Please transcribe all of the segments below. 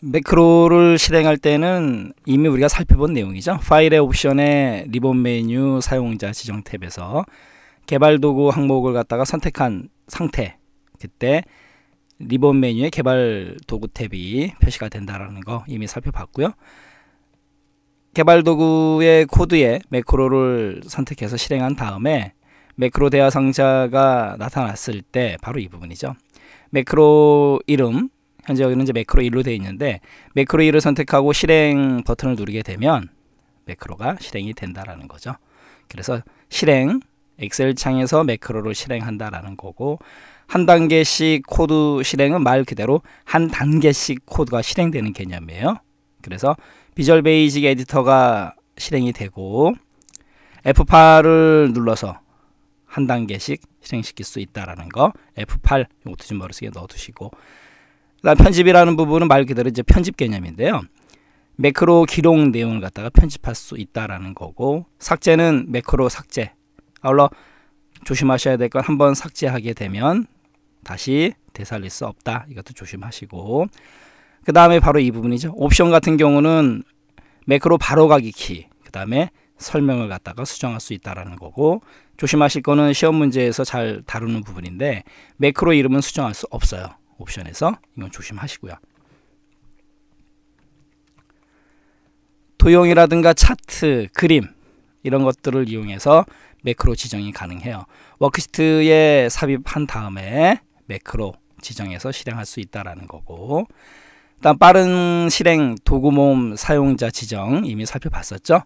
매크로를 실행할 때는 이미 우리가 살펴본 내용이죠. 파일의 옵션에 리본 메뉴 사용자 지정 탭에서 개발 도구 항목을 갖다가 선택한 상태 그때 리본 메뉴의 개발 도구 탭이 표시가 된다라는 거 이미 살펴봤고요. 개발 도구의 코드에 매크로를 선택해서 실행한 다음에 매크로 대화 상자가 나타났을 때 바로 이 부분이죠. 매크로 이름 현재 여기는 이제 매크로 1로 되어 있는데 매크로 1을 선택하고 실행 버튼을 누르게 되면 매크로가 실행이 된다라는 거죠. 그래서 실행 엑셀 창에서 매크로를 실행한다라는 거고 한 단계씩 코드 실행은 말 그대로 한 단계씩 코드가 실행되는 개념이에요. 그래서 비주얼 베이직 에디터가 실행이 되고 F8을 눌러서 한 단계씩 실행시킬 수 있다라는 거 F8 이것도 좀 머릿속에 넣어두시고 편집이라는 부분은 말 그대로 이제 편집 개념인데요. 매크로 기록 내용을 갖다가 편집할 수 있다라는 거고 삭제는 매크로 삭제. 아울러 조심하셔야 될 건 한번 삭제하게 되면 다시 되살릴 수 없다. 이것도 조심하시고 그 다음에 바로 이 부분이죠. 옵션 같은 경우는 매크로 바로가기 키, 그 다음에 설명을 갖다가 수정할 수 있다라는 거고 조심하실 거는 시험 문제에서 잘 다루는 부분인데 매크로 이름은 수정할 수 없어요. 옵션에서 이건 조심하시고요. 도형이라든가 차트, 그림 이런 것들을 이용해서 매크로 지정이 가능해요. 워크시트에 삽입한 다음에 매크로 지정해서 실행할 수 있다라는 거고 일단 빠른 실행 도구 모음 사용자 지정 이미 살펴봤었죠.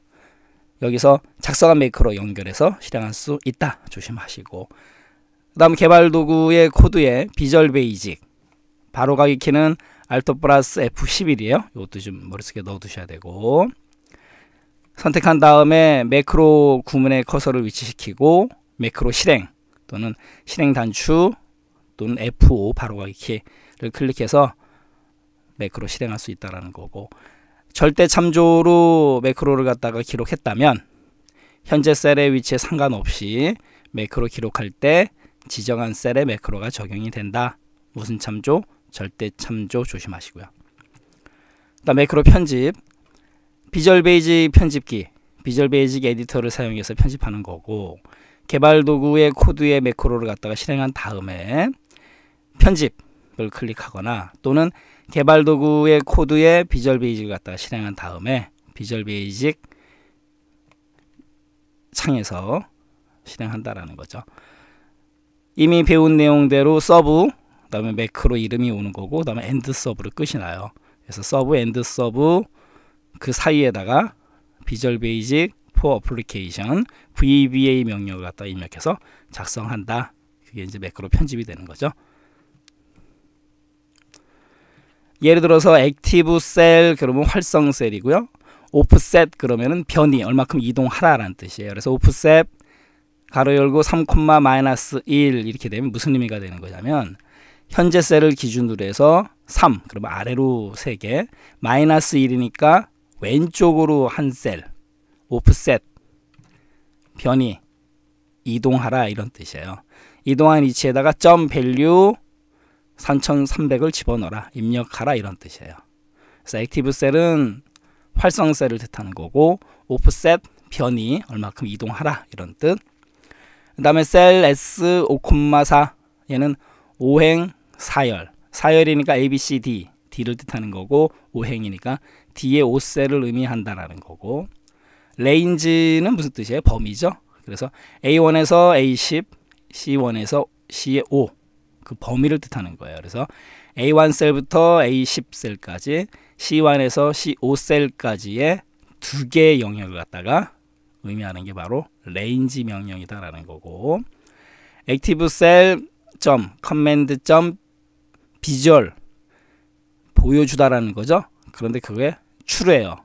여기서 작성한 매크로 연결해서 실행할 수 있다 조심하시고 그 다음 개발 도구의 코드에 비절 베이직 바로 가기 키는 알토 플러스 F11이에요. 이것도 좀 머릿속에 넣어두셔야 되고 선택한 다음에 매크로 구문의 커서를 위치시키고 매크로 실행 또는 실행 단추 또는 F5 바로 가기 키를 클릭해서 매크로 실행할 수 있다라는 거고 절대 참조로 매크로를 갖다가 기록했다면 현재 셀의 위치에 상관없이 매크로 기록할 때 지정한 셀에 매크로가 적용이 된다. 무슨 참조? 절대 참조 조심하시고요. 그다음 매크로 편집 비주얼 베이직 편집기 비주얼 베이직 에디터를 사용해서 편집하는 거고 개발 도구의 코드에 매크로를 갖다가 실행한 다음에 편집을 클릭하거나 또는 개발 도구의 코드에 비주얼 베이직을 갖다가 실행한 다음에 비주얼 베이직 창에서 실행한다라는 거죠. 이미 배운 내용대로 서브 그 다음에 매크로 이름이 오는 거고 그 다음에 엔드 서브로 끝이 나요 그래서 서브 엔드 서브 그 사이에다가 비주얼 베이직 포 어플리케이션 VBA 명령을 갖다 입력해서 작성한다 그게 이제 매크로 편집이 되는 거죠 예를 들어서 액티브 셀 그러면 활성 셀이고요 오프셋 그러면은 변이 얼마큼 이동하라라는 뜻이에요 그래서 오프셋 가로 열고 3, 마이너스 1 이렇게 되면 무슨 의미가 되는 거냐면 현재 셀을 기준으로 해서 3, 그러면 아래로 3개, 마이너스 1이니까 왼쪽으로 한 셀, 오프셋, 변이, 이동하라 이런 뜻이에요. 이동한 위치에다가 점 밸류 3300을 집어넣어라, 입력하라 이런 뜻이에요. 그래서 액티브 셀은 활성 셀을 뜻하는 거고 오프셋 변이 얼마큼 이동하라 이런 뜻. 그 다음에 셀 S 5,4 얘는 5행 사열. 사열이니까 A, B, C, D. D를 뜻하는 거고 오행이니까 D의 오셀을 의미한다라는 거고 레인지는 무슨 뜻이에요? 범위죠. 그래서 A1에서 A10, C1에서 C5 그 범위를 뜻하는 거예요. 그래서 A1 셀부터 A10 셀까지 C1에서 C5 셀까지의 두 개의 영역을 갖다가 의미하는 게 바로 레인지 명령이다라는 거고 액티브 셀 점, 커맨드 점, 비주얼 보여주다라는 거죠. 그런데 그게 추루예요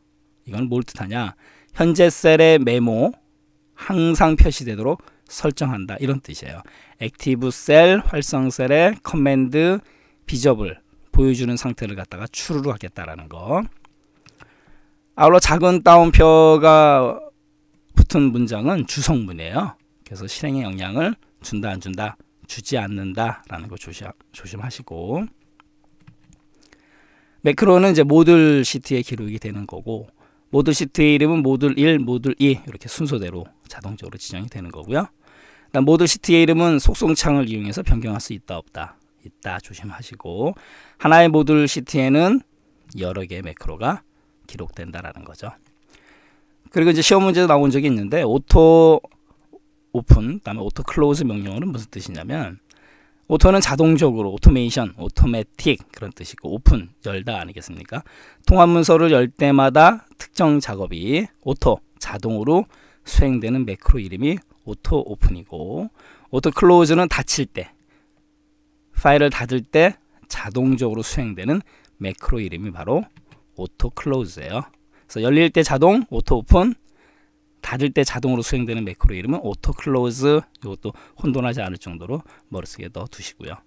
이건 뭘 뜻하냐? 현재 셀의 메모 항상 표시되도록 설정한다 이런 뜻이에요. 액티브 셀 활성 셀의 커맨드 비접을 보여주는 상태를 갖다가 추루로 하겠다라는 거. 아울러 작은 따옴표가 붙은 문장은 주성문이에요. 그래서 실행에 영향을 준다 안 준다 주지 않는다라는 거 조심, 조심하시고 매크로는 이제 모듈 시트에 기록이 되는 거고 모듈 시트의 이름은 모듈 1, 모듈 2 이렇게 순서대로 자동적으로 지정이 되는 거고요. 그다음 모듈 시트의 이름은 속성창을 이용해서 변경할 수 있다 없다 있다 조심하시고 하나의 모듈 시트에는 여러 개의 매크로가 기록된다라는 거죠. 그리고 이제 시험 문제도 나온 적이 있는데 오토 오픈, 그다음에 오토 클로즈 명령어는 무슨 뜻이냐면 오토는 자동적으로 오토메이션, 오토매틱 그런 뜻이고 오픈 열다 아니겠습니까? 통합 문서를 열 때마다 특정 작업이 오토 자동으로 수행되는 매크로 이름이 오토 오픈이고 오토 클로즈는 닫힐 때 파일을 닫을 때 자동적으로 수행되는 매크로 이름이 바로 오토 클로즈예요. 그래서 열릴 때 자동 오토 오픈 닫을 때 자동으로 수행되는 매크로 이름은 오토 클로즈 이것도 혼돈하지 않을 정도로 머릿속에 넣어 두시고요.